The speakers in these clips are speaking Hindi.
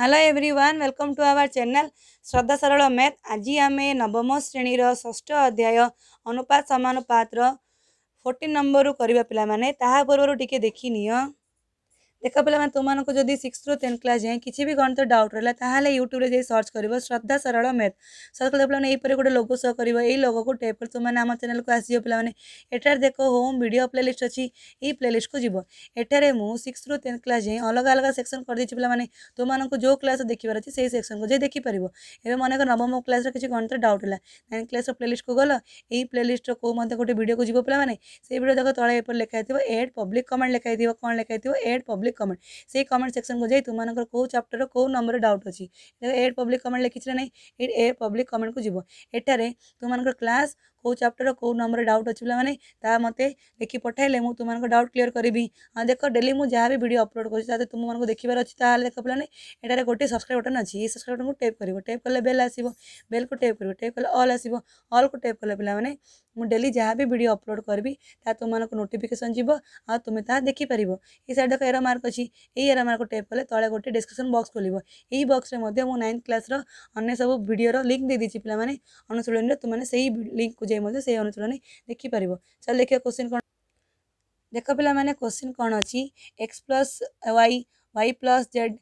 hello everyone welcome to our channel Shraddha Saral math ଆଜି ଆମେ ନବମ ଶ୍ରେଣୀର ଷଷ୍ଠ ଅଧ୍ୟାୟ ଅନୁପାତ ସମାନୁପାତର ଫୋର୍ଟିନ୍ ନମ୍ବରରୁ କରିବା ପିଲାମାନେ ତାହା ପୂର୍ବରୁ ଟିକେ ଦେଖିନିଅ देखा बेला तुमको जदि सिक्स रू टेन्थ क्लास जाए किसी भी गणित डाउट रहा है यूट्यूब जाए सर्च कर श्रद्धा सरल मेथ सर्च कर पे यहीपर गोटे लोगो सो कर ये लोगो को टेप कर तुमने आम चैनल को आसो पे एठार देख होम भिड प्ले लिस्ट अच्छी यही प्ले लिस्ट को जीव एटार मुझ सिक्स रू टेन्थ क्लास जाए अलग अलग सेक्शन कर पे तुमको जो क्लास देखार अच्छे से सेक्शन को जी देखिपर ए कर नवम क्लास किसी गणित डाउट है नाइन क्लास प्ले लिस्ट को गल यही प्ले लिस्ट को मत गोटे भिड को जी पे से भिड देख तले एपर लिखाई एड पब्लिक कमेंट लिखाई कौन लिखाई एड पब्लिक ପବ୍ଲିକ କମେଣ୍ଟ ସେଇ କମେଣ୍ଟ ସେକ୍ସନକୁ ଯାଇ ତୁମମାନଙ୍କର କେଉଁ ଚାପ୍ଟର କେଉଁ ନମ୍ବରରେ ଡାଉଟ୍ ଅଛି ଏଡ଼ ପବ୍ଲିକ କମେଣ୍ଟ ଲେଖିଛି ନା ନାହିଁ ଏଡ଼ ଏ ପବ୍ଲିକ କମେଣ୍ଟକୁ ଯିବ ଏଠାରେ ତୁମମାନଙ୍କର କ୍ଲାସ୍ કોર ચેપ્ટર કો નોમરે ડાઉટ આછિ પલા મને તા મતે લેખી પઠાઈ લે મુ તુમનકો ડાઉટ ક્લિયર કરીબી આ દેખો ડેલી મુ જહા ભી વિડિયો અપલોડ કરિ તા તુમનકો દેખી પર અછિ તાલે દેખો પલા મને એતારે ગોટી સબસ્ક્રાઇબ બટન અછિ ઈ સબસ્ક્રાઇબ બટન કો ટેપ કરીબો ટેપ કરલે બેલ આસિબો બેલ કો ટેપ કરીબો ટેપ કરલે ઓલ આસિબો ઓલ કો ટેપ કરલે પલા મને મુ ડેલી જહા ભી વિડિયો અપલોડ કરબી તા તુમનકો નોટિફિકેશન જીબો આ તુમે તા દેખી પરિબો ઈ સાઢા કેરા માર્ક અછિ ઈ આર માકો ટેપ કરલે તળે ગોટી ડિસ્ક્રિપ્શન બોક્સ ખોલીબો ઈ બોક્સ રે મધ્ય મુ 9th ક્લાસ ર અન્ય સબ વિડિયો ર લિંક દે દીચી પલા મને અનુસળન તુ बुझे से अनुशूलन देखिपर चल देख क्वेश्चन कौन देख पे क्वेश्चन कौन अच्छी x plus y y plus z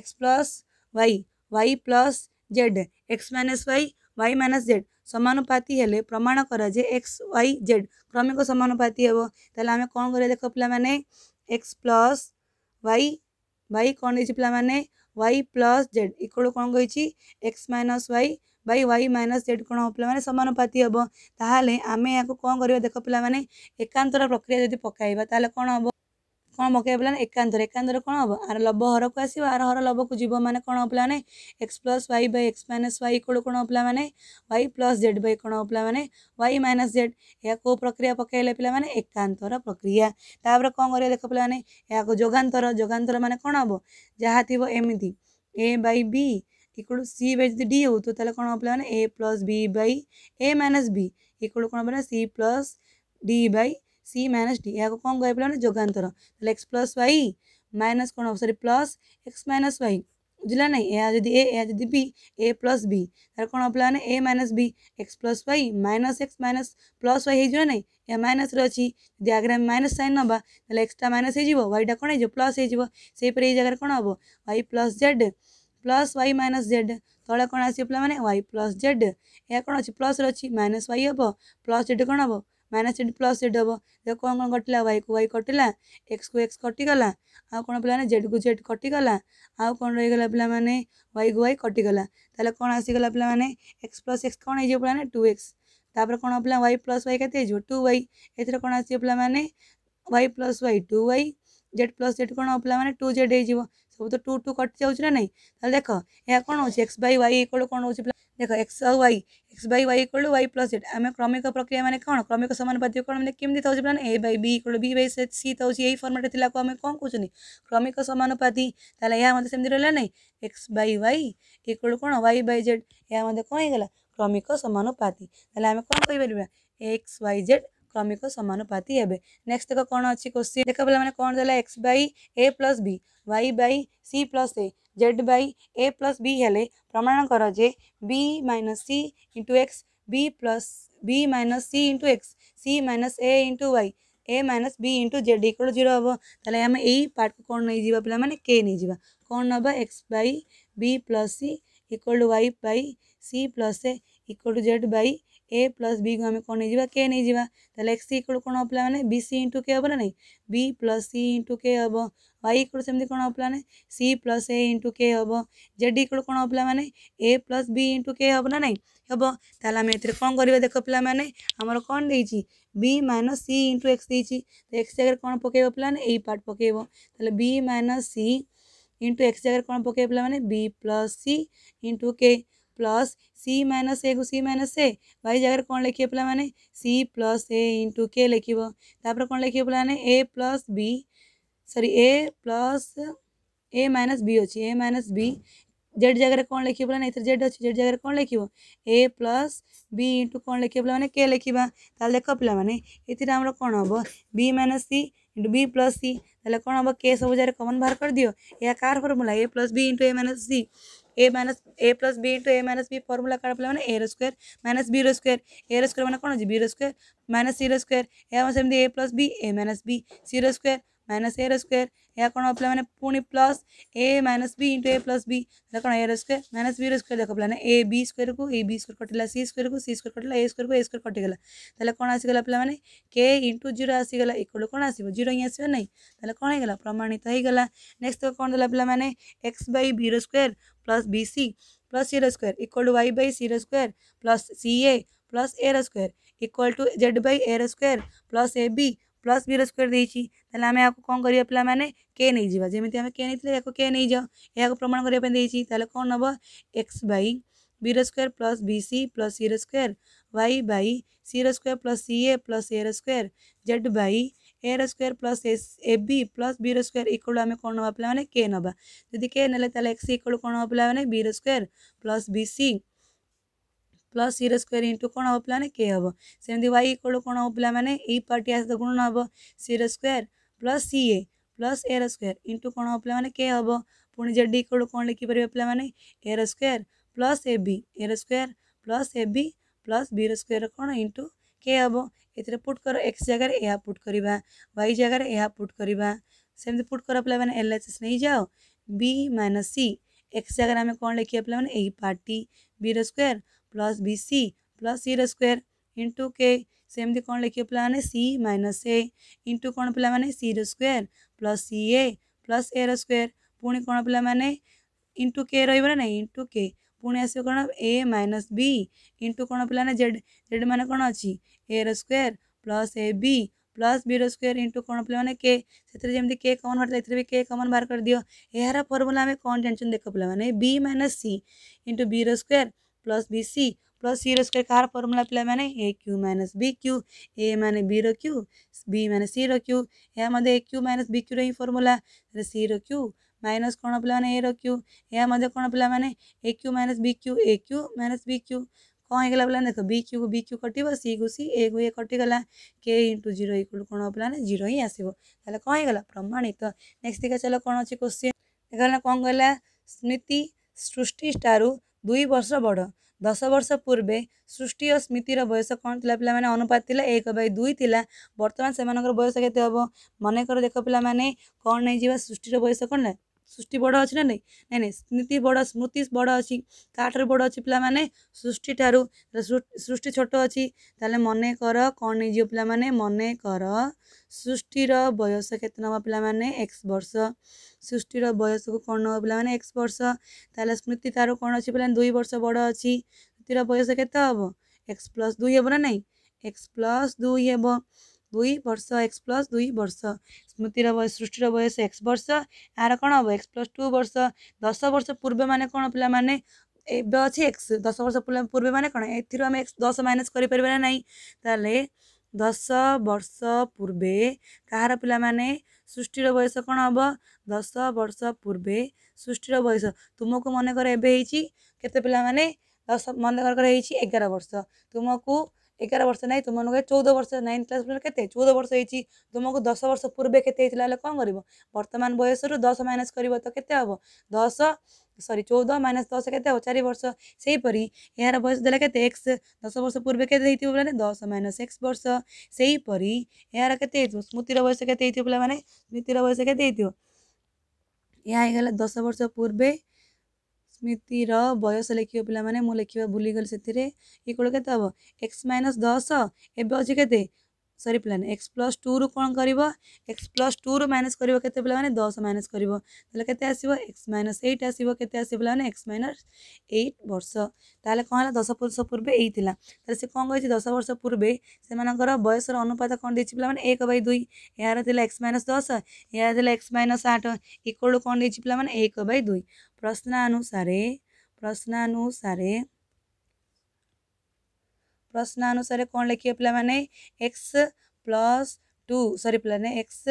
x plus y y plus z x minus y y minus z सामानुपाति प्रमाण कराए एक्स वाई जेड क्रमिक सामानुपाति हे तो आम कौन कर देख पे एक्स प्लस वाई वाई कौन पे वाई प्लस जेड इक्वल कौन कही x minus y by y minus z कौन हम पे सामानुपाति हे आम यहाँ कौन कर देख पे एकांतर प्रक्रिया जब पकड़ा कौन हम କ'ଣ ପକାଇବା ପିଲାମାନେ ଏକାନ୍ତର ଏକାନ୍ତର କ'ଣ ହେବ ଆର ଲବ ହରକୁ ଆସିବ ଆର ହର ଲବକୁ ଯିବ ମାନେ କ'ଣ ହେବ ପିଲାମାନେ x plus y by x minus y equal କ'ଣ ହେବ ପିଲାମାନେ ୱାଇ ପ୍ଲସ୍ ଜେଡ଼୍ ବାଇ କ'ଣ ହେବ ପିଲାମାନେ ୱାଇ ମାଇନସ୍ ଜେଡ଼୍ ଏହା କେଉଁ ପ୍ରକ୍ରିୟା ପକାଇଲେ ପିଲାମାନେ ଏକାନ୍ତର ପ୍ରକ୍ରିୟା ତାପରେ କ'ଣ କରିବା ଦେଖ ପିଲାମାନେ ଏହାକୁ ଯୋଗାନ୍ତର ଯୋଗାନ୍ତର ମାନେ କ'ଣ ହେବ ଯାହା ଥିବ ଏମିତି a by b equal c by ଯଦି ଡି হো তো তাহলে কোণ হবে মানে a plus b by a minus b equal কোণ হবে না c plus d by c minus d यहाँ कौन कह पड़े जोगातर एक्स प्लस वाई माइनस कौन सरी प्लस एक्स माइनस वाई बुझला तो ना यहाँ जी ए जी बी ए प्लस बी तार कौन पड़ा a minus b x plus y minus x minus plus y हो ना यह माइनस अच्छी जी आगे माइनस सैन ना तो माइनस हो कौन हो प्लस होपर ये जगह कौन हम y plus z plus y minus z तले कौन आस पे वाई प्लस जेड यहाँ कौन अच्छी प्लस अच्छी माइनस वाई हे प्लस जेड कौन हम माइनस एट प्लस जेड हम देख कौन कौन कटिला वाई को वाई कटिला एक्स को एक्स कटिगला आउ कौन पे जेड को जेड कटिगला आउ कौन गला पे वाई को वाई कटिगला तेल कौन आसीगला पे एक्स प्लस एक्स कौन हो पाने टू एक्स तापर कौन पे वाई प्लस वाई के टू वाई एथर कौन आस पाने y plus y two y z plus z कौन हो पे टू जेड हो सब तो टू टू कटि जाऊ ना नहीं देख यह कौन हो एक्स बै वाई कौन हो देख एक्स आउ वाई एक्स बै वाई कलु वाई प्लस जेड आम क्रमिक प्रक्रिया मैंने कौन क्रमिक सामान बाध्य कौन मैंने केमी थे मैंने ए बै बी कलु बी बै सी थो यही फर्माट थी आम कौन मतलब कौन क्रमिक सामानुपाति यह मतलब सेमती रहा ना एक्स बै वाई इक्वल कौन वाई बै जेड यहाँ मतलब कौन हो गला क्रमिक सामानुपाति आम कौन कही पार एक्स वाई जेड क्रमिक सामानुपाति हे नेक्स्ट देख कौन अच्छी क्वेश्चन देख पे मैंने कौन देखा x by a plus b y by c plus a z by a plus b हेले प्रमाण कर जे b minus c into x b plus b minus c into x c minus a into y a minus b into z equal zero हम तेल आम यही पार्ट को कौन नहीं जा पाने के नहीं जावा कौन ना x by b plus c equal to y by c plus a equal to z by a plus ବିକୁ ଆମେ କ'ଣ ନେଇଯିବା କେ ନେଇଯିବା ତାହେଲେ ଏକ୍ସ ଇକ୍ୱାଲ୍ କ'ଣ ହେବ ପିଲାମାନେ ବି ସି ଇଣ୍ଟୁ କେ ହେବ ନା ନାହିଁ ବି ପ୍ଲସ୍ ସି ଇଣ୍ଟୁ କେ ହେବ ୱାଇ ଇକ୍ୱାଲ୍ ସେମିତି କ'ଣ ହେବ ପିଲାମାନେ ସି ପ୍ଲସ୍ ଏ ଇଣ୍ଟୁ କେ ହେବ ଜେଡ୍ ଇକ୍ୱାଲ୍ କ'ଣ ହେବ ପିଲାମାନେ ଏ ପ୍ଲସ୍ ବି ଇଣ୍ଟୁ କେ ହେବ ନା ନାହିଁ ହେବ ତାହେଲେ ଆମେ ଏଥିରେ କ'ଣ କରିବା ଦେଖ ପିଲାମାନେ ଆମର କ'ଣ ଦେଇଛି b minus c into x ଦେଇଛି ତ ଏକ୍ସ ଜାଗାରେ କ'ଣ ପକାଇବ ପିଲାମାନେ ଏଇ ପାର୍ଟ ପକାଇବ ତାହେଲେ b minus c into x ଜାଗାରେ କ'ଣ ପକାଇବ ପିଲାମାନେ ବି ପ୍ଲସ୍ ସି ଇଣ୍ଟୁ କେ प्लस सी माइनस ए को सी माइनस ए वाई जगह कौन लिखे पे मैंने सी प्लस ए इंटू के लिखव कौन लिखे पे ए प्लस बी सरी a plus a minus b अच्छी ए माइनस बी जेड जगह कौन लिखे पे जेड अच्छे जेड जगह कौन लिखो ए प्लस बी इंटु कौन लिखे पे मैंने के लिखा तेल देख पे ये कौन हम b minus c into b plus c तेल कौन हम के सब जगह कमन बाहर कर दिव्य या कार formula a plus b into a minus c a minus a plus b into a minus b formula का मैंने a square minus b square a square मैंने कौन अच्छे b square minus c square एवं सेमती a plus b a minus b c square minus a square या कौन मैंने पुणी plus a minus b into a plus b कौन एर स्क्वेयर माइनस बी स्क्वेयर देख पाला ए बी स्क् को ए बी स्क्वयर कटिला सी स्क्वयर को सी स्क्वयर कटिला ए स्क्वयर को ए स्क्वयर कटिगला तेल कौन आसगला पे के इंटू जीरो आसगला इक्वल कौन आसो जीरो ही आसवे ना कौन होगा प्रमाणित होगा नेक्स्ट कौन देला पे x by b square plus b c plus c square equal to y by c square plus c a plus a square equal to z by a square plus a b plus b square देखिए आम आपको कौन कर पे मैंने के नहीं जावा जमी आम के नहीं के नहीं जाओ यह प्रमाण करने कौन नब x by b square plus b c plus c square y by c square plus c a plus a square z by a square plus s a b plus b square equal आम कौन ना पे के ना जी के ना एक्स इक्वल कौन ना पे मैंने b square plus b c plus सीरो स्क्वयर इंटू कौन हम पाला के हम सेम वाई इक्वल कौन हम पाला मैंने ये पार्टी आस गुण हम सीरो square plus c a plus a square into कौन हम पाला मैंने के हम पुणी जेड इक्वल कौन लिखिपर पे मैंने a square plus a b a square plus a b plus b square कौन इंटू के हम ए पुट कर एक्स जगार यह पुट करवा वाई जगार यह पुट करवा सेमती पुट कर पे मैंने एल एच एस नहीं जाओ बी माइनस सी एक्स जगार आम कौन लिखिया पे मैंने यही पार्टी b square plus b c plus c square into के सेमती कौन लिखे पे सी माइनस ए इंटु कौन पे c square plus c a plus a square पुणी कौन पे इंटु के रही ना इंटु के पुणी आस कौन ए माइनस बी इंटु कौन पे जेड जेड मान कौन अच्छी a square plus a b plus b square into कौन पे के सेमती के कमन बाहर ए के कमन बाहर कर दियो यार फर्मूला आम कौन जानते देख पे b minus c into b square plus b c plus c square का हर फॉर्मूला मैंने ए Q minus B Q a मैंने बी रो क्यू बी मैंने सी रो क्यू यहाँ मैं a Q minus B cube रही फॉर्मूला सी रो क्यू माइनस कौन पे मैंने ए रो क्यू यहाँ कौन पे मैंने ए Q minus B Q A Q minus B Q कौन होगा बोला देख बी क्यू को बी क्यू कटो सी को सी ए को ए कटिगला के इंटू जीरो इक्वल कौन बोला जीरो ही आसो तेल कौन होगा प्रमाणित नेक्स्ट देखा चल कौन अच्छे क्वेश्चन देखा कौन कहला स्मृति सृष्टि स्टारू दुई वर्ष बड़, दस वर्ष पूर्वे सृष्टि और स्मृतिर बयस कन् पहिला अनुपात था एक बै, दुई थाहा बर्तमान समास केते मनकर देख नहीं जिवा सृष्टि बयस किन सृष्टि बढ अँ नै नै स्मृति बड स्मृति बढ अँछ ताटु बड अृष्टिठु सृष्टि छोटो अहिले मनै गर कन्जि पि कर सृष्टि बयस केत ना एक्स वर्ष सृष्टि बयसु कि एक्स वर्ष त स्मृति दुई वर्ष बड अति बयस केत एक्स प्लस दुई हे नै एक्स प्लस दुई हे दुई वर्ष एक्स प्लस दुई वर्ष स्मृति सृष्टि बयस एक्स वर्ष यहाँ कब एक्स प्लस टु वर्ष दस वर्ष पूर्व म कि अझ एक्स दस वर्ष पूर्व मस मनस गरिपर नै तस वर्ष पूर्व कहाँ पि सृष्टि बयस कस वर्ष पूर्व सृष्टि बयस तुम मनकर एत पिमे दस मन एघार वर्ष तुमको एघार वर्ष नै त चौध वर्ष नाइन्थ क्लासे चौध वर्ष है तुमको दस वर्ष पूर्व केत कन् बर्तमान बयस रु दस मनस त केत हे दस सरी चौध माइनस दस केते हौ चारि वर्ष सहीपरि यहाँ बयसे एक्स दस वर्ष पूर्व के पहिला दस मनस एक्स वर्ष सहीपरि यहाँ केत स्मृति र वयस केत्यो पहिला म स्मृतिर वयस केत्यो यहाँ गस वर्ष पूर्व स्मृतिर बयस लेखे पे मुझे लेखा भूली गल से ये के हम एक्स माइनस दस एवं अच्छे के सरी पहिला एक्स प्लस टु रु क एक्स प्लस टु रु मसे पि दस मैना केते आस मनस एट आसे आस पहिला एक्स मइनस एट वर्ष त दस वर्ष पूर्व ए सिक्छ दस वर्ष पूर्व समासर अनुपात कन् पहिले एक बय दुई यहाँ थाक्स मनस दस यहाँ थाक्स मनस आठ इक्वल कन् पहिले एक बय दुई प्रश्न प्रश्नानुसार प्रश्न अनुसार कौन लिखे पे मैंने एक्स प्लस टू सरी पे x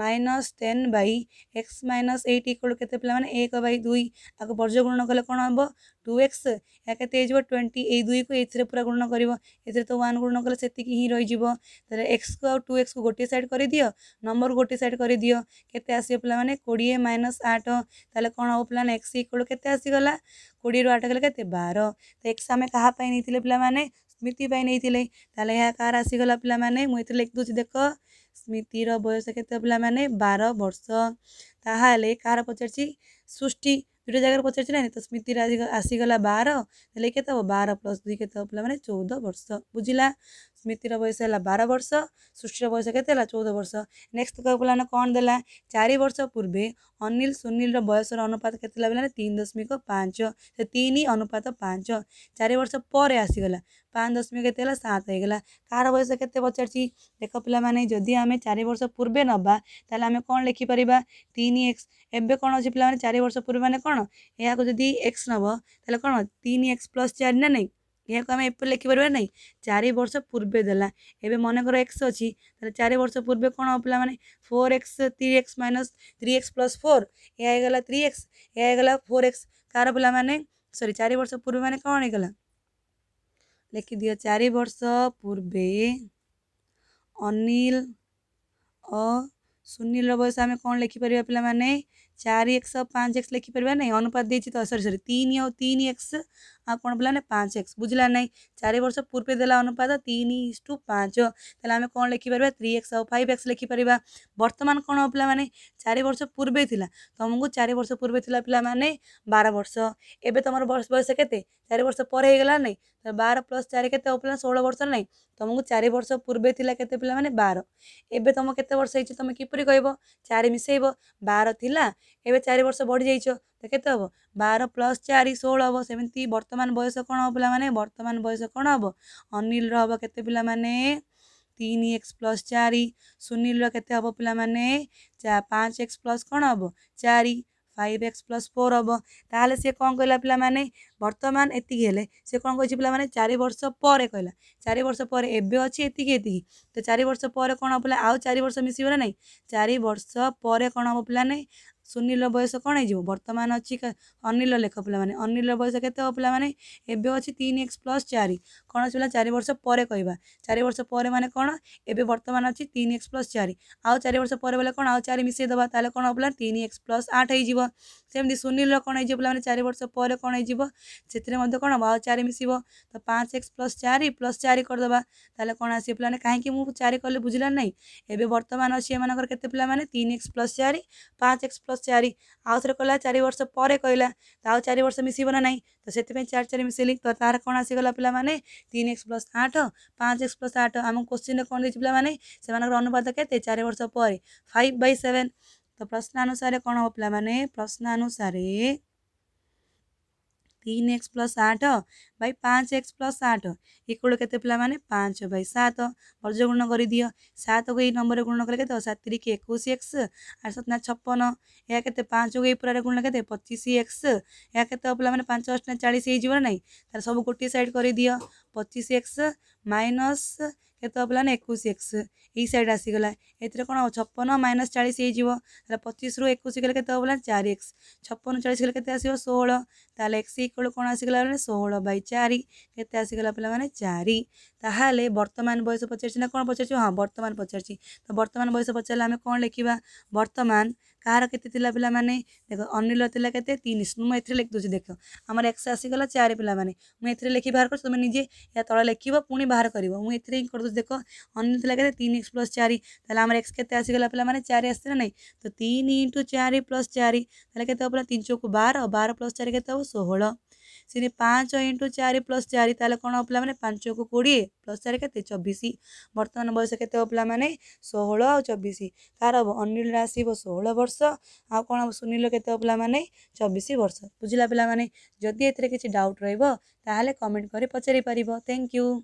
minus ten by x minus eight equal के पे एक बै दुई आगे बर्ज गुण कले कौन हम टू एक्स या के ट्वेंटी दुई को ये पूरा गुण कर तो वन गुण कले से ही रही है एक्स को आउ टू एक्स को गोटे सैड कर दिव नंबर गोटे सैड कर दि के आस पे कोड़े माइनस आठ तेल कौन हम पे एक्स इक्वल के आसगला कोड़े रू आठ गले के बार तो एक्स आम क्या नहीं पे ସ୍ମିତି ପାଇଁ ନେଇଥିଲେ ତାହେଲେ ଏହା କାହାର ଆସିଗଲା ପିଲାମାନେ ମୁଁ ଏଥିରେ ଲେଖିଦେଉଛି ଦେଖ ସ୍ମିତିର ବୟସ କେତେ ପିଲାମାନେ ବାର ବର୍ଷ ତାହେଲେ କାହାର ପଚାରିଛି ସୃଷ୍ଟି ଦୁଇଟା ଜାଗାରେ ପଚାରିଛି ନା ତ ସ୍ମିତିର ଆସିଗଲା ବାର ତାହେଲେ କେତେ ହେବ ବାର ପ୍ଲସ୍ ଦୁଇ କେତେ ହେବ ପିଲାମାନେ ଚଉଦ ବର୍ଷ ବୁଝିଲା स्मृति ବୟସ ହେଲା ବାର ବର୍ଷ ସୃଷ୍ଟିର ବୟସ କେତେ ହେଲା ଚଉଦ ବର୍ଷ ନେକ୍ସଟ वर्ष नेक्स्ट कहको बेला कौन देला चारि वर्ष पूर्वे अनिल सुनिल र बयसर अनुपात केतेला बेला ପାଞ୍ଚ ସେ ତିନି ଅନୁପାତ ପାଞ୍ଚ ଚାରି ବର୍ଷ ପରେ ଆସିଗଲା ପାଞ୍ଚ ଦଶମିକ କେତେ ହେଲା ସାତ ହେଇଗଲା କାହାର ବୟସ କେତେ ପଚାରିଛି ଦେଖ ପିଲାମାନେ ଯଦି ଆମେ ଚାରି ବର୍ଷ ପୂର୍ବେ ନେବା ତାହେଲେ ଆମେ କ'ଣ ଲେଖିପାରିବା ତିନି ଏକ୍ସ ଏବେ କ'ଣ ଅଛି ପିଲାମାନେ ଚାରି ବର୍ଷ ପୂର୍ବେ ମାନେ କ'ଣ ଏହାକୁ ଯଦି ଏକ୍ସ ନେବ ତାହେଲେ କ'ଣ ତିନି ଏକ୍ସ ପ୍ଲସ୍ ଚାରି ନା ନାହିଁ यहाँ को आम एपुर लिखिपर ना चार वर्ष पूर्वे देला एवं मनकर एक्स अच्छी चार वर्ष पूर्व कौन हो पाला मैंने four x three x minus three x plus four एगला थ्री एक्स एगला फोर एक्स कार पा मैंने सरी चार वर्ष पूर्वे मैंने कौन हो गला लिखिद चार वर्ष पूर्वे अनिल सुनील बयस आम कौन लिखिपर पे चार एक्स पाँच एक्स लिखिपर ना अनुपात दे सरी सरी तीन तीन एक्स आउँ पि पाँच एक्स बुझला नै चार वर्ष पूर्व देला अनुपात इन इस टु पाँच त्रिएक्स आउँ फाइभ एक्स लेखिपार बर्तमान कि चार वर्ष पूर्वै था तमु चार वर्ष पूर्वै पिला पि बार वर्ष एमर वयस केते चार वर्ष पर हैगल नै बार प्लस चार केत हो पहिला वर्ष नै तमु चार वर्ष पूर्वै थाहा बार एम केत वर्ष है त चारिसै बार इला ए चार वर्ष बढ़ी बढिजाइछ ତ କେତେ ହେବ ବାର ପ୍ଲସ୍ ଚାରି ଷୋହଳ ହେବ ସେମିତି ବର୍ତ୍ତମାନ ବୟସ କ'ଣ ହେବ ପିଲାମାନେ ବର୍ତ୍ତମାନ ବୟସ କ'ଣ ହେବ ଅନିଲର ହେବ କେତେ ପିଲାମାନେ ତିନି ଏକ୍ସ ପ୍ଲସ୍ ଚାରି ସୁନିଲର କେତେ ହେବ ପିଲାମାନେ ପାଞ୍ଚ ଏକ୍ସ ପ୍ଲସ୍ କ'ଣ ହେବ ଚାରି ଫାଇଭ୍ ଏକ୍ସ ପ୍ଲସ୍ ଫୋର୍ ହେବ ତାହେଲେ ସେ କ'ଣ କହିଲା ପିଲାମାନେ ବର୍ତ୍ତମାନ ଏତିକି ହେଲେ ସେ କ'ଣ କହିଛି ପିଲାମାନେ ଚାରି ବର୍ଷ ପରେ କହିଲା ଚାରି ବର୍ଷ ପରେ ଏବେ ଅଛି ଏତିକି ଏତିକି ତ ଚାରି ବର୍ଷ ପରେ କ'ଣ ହେବ ପିଲା ଆଉ ଚାରି ବର୍ଷ ମିଶିବ ନା ନାହିଁ ଚାରି ବର୍ଷ ପରେ କ'ଣ ହେବ ପିଲାମାନେ ସୁନୀଲ ବୟସ କ'ଣ ହେଇଯିବ ବର୍ତ୍ତମାନ ଅଛି ଅନିଲ ଲେଖ ପିଲାମାନେ ଅନିଲ ବୟସ କେତେ ହେବ ପିଲାମାନେ ଏବେ ଅଛି ତିନି ଏକ୍ସ ପ୍ଲସ୍ ଚାରି କ'ଣ ଅଛି ପିଲା ଚାରି ବର୍ଷ ପରେ କହିବା ଚାରି ବର୍ଷ ପରେ ମାନେ କ'ଣ ଏବେ ବର୍ତ୍ତମାନ ଅଛି ତିନି ଏକ୍ସ ପ୍ଲସ୍ ଚାରି ଆଉ ଚାରି ବର୍ଷ ପରେ ବୋଲେ କ'ଣ ଆଉ ଚାରି ମିଶାଇ ଦେବା ତାହେଲେ କ'ଣ ହେବ ତିନି ଏକ୍ସ ପ୍ଲସ୍ ଆଠ ହେଇଯିବ ସେମିତି ସୁନୀଲର କ'ଣ ହେଇଯିବ ପିଲାମାନେ ଚାରି ବର୍ଷ ପରେ କ'ଣ ହେଇଯିବ ସେଥିରେ ମଧ୍ୟ କ'ଣ ହେବ ଆଉ ଚାରି ମିଶିବ ତ ପାଞ୍ଚ ଏକ୍ସ ପ୍ଲସ୍ ଚାରି ପ୍ଲସ୍ ଚାରି କରିଦେବା ତାହେଲେ କ'ଣ ଆସିବ ପିଲାମାନେ କାହିଁକି ମୁଁ ଚାରି କଲେ ବୁଝିଲା ନାହିଁ ଏବେ ବର୍ତ୍ତମାନ ଅଛି ଏମାନଙ୍କର କେତେ ପିଲାମାନେ ତିନି ଏକ୍ସ ପ୍ଲସ୍ ଚାରି ପାଞ୍ଚ ଏକ୍ସ ପ୍ଲସ୍ चारि आउँछ कहिला चार वर्ष पहि कहिला चार वर्ष मस नै तपाईँ चार चारिसैली तिमीले तिन एक्स प्लस आठ पाँच एक्स प्लस आठ आम क्वन कन् पहिलेसम्म अनुपात केत चार वर्ष पर फाइभ बइ त प्रश्न अनुसार कि प्रश्न अनुसार तीन एक्स प्लस आठ बाई पाँच एक्स प्लस आठ ଏକଡ଼ କେତେ ପିଲାମାନେ ପାଞ୍ଚ ବାଇ ସାତ ବର୍ଜଗୁଣ କରିଦିଅ ସାତକୁ ଏଇ ନମ୍ବରରେ ଗୁଣ କଲେ କେତେ ସାତ ତିରିକି ଏକୋଇଶ ଏକ୍ସ ଆଠ ସତନା ଛପନ ଏହା କେତେ ପାଞ୍ଚକୁ ଏଇ ପୁରାରେ ଗୁଣ କେତେ ପଚିଶ ଏକ୍ସ ଏହା କେତେ ପିଲାମାନେ ପାଞ୍ଚ ଅଷ୍ଟନା ଚାଳିଶ ହେଇଯିବ ନା ନାହିଁ ତାର ସବୁ ଗୋଟିଏ ସାଇଡ଼ କରିଦିଅ ପଚିଶ ଏକ୍ସ ମାଇନସ୍ କେତେ ହେବଲାନି ଏକୋଇଶ ଏକ୍ସ ଏଇ ସାଇଡ଼୍ ଆସିଗଲା ଏଥିରେ କ'ଣ ହେବ ଛପନ ମାଇନସ୍ ଚାଳିଶ ହେଇଯିବ ତାହେଲେ ପଚିଶରୁ ଏକୋଇଶ ଗଲେ କେତେ ହେବଲା ଚାରି ଏକ୍ସ ଛପନ ଚାଳିଶ ଗଲେ କେତେ ଆସିବ ଷୋହଳ ତାହେଲେ ଏକ୍ସ ଇକ୍ୱାଲ୍ କ'ଣ ଆସିଗଲା ବୋଲେ ଷୋହଳ ବାଇ ଚାରି କେତେ ଆସିଗଲା ପିଲାମାନେ ଚାରି ତାହେଲେ ବର୍ତ୍ତମାନ ବୟସ ପଚାରିଛି ନା କ'ଣ ପଚାରିଛି ହଁ ବର୍ତ୍ତମାନ ପଚାରିଛି ତ ବର୍ତ୍ତମାନ ବୟସ ପଚାରିଲେ ଆମେ କ'ଣ ଲେଖିବା ବର୍ତ୍ତମାନ କାହାର କେତେ ଥିଲା ପିଲାମାନେ ଦେଖ ଅନିଲ ଥିଲା କେତେ ତିନି ମୁଁ ଏଥିରେ ଲେଖିଦେଉଛି ଦେଖ ଆମର ଏକ୍ସ ଆସିଗଲା ଚାରି ପିଲାମାନେ ମୁଁ ଏଥିରେ ଲେଖି ବାହାର କରୁଛି ତୁମେ ନିଜେ ଏହା ତଳେ ଲେଖିବ ପୁଣି ବାହାର କରିବ ମୁଁ ଏଥିରେ ହିଁ କରିଦେଉଛି ଦେଖ ଅନିଲ ଥିଲା କେତେ ତିନି ଏକ୍ସ ପ୍ଲସ୍ ଚାରି ତାହେଲେ ଆମର ଏକ୍ସ କେତେ ଆସିଗଲା ପିଲାମାନେ ଚାରି ଆସିଥିଲା ନାହିଁ ତ ତିନି ଇଣ୍ଟୁ ଚାରି ପ୍ଲସ୍ ଚାରି ତାହେଲେ କେତେ ହେବ ତିନି ଚଉକୁ ବାର ବାର ପ୍ଲସ୍ ଚାରି କେତେ ହେବ ଷୋହଳ सि पाँच इन्टु चारि प्लस चारि कि पाँचको किडिए प्लस चार केत चबिसि बर्तन बयस केत पिलाइने षो आउँ चबिसि तर अनि आस वर्ष आउँछ सुनल केत पिलाबिसि वर्ष बुझला पहिला जति एउटा तमेन्ट गरि पचारिपार थैंक यू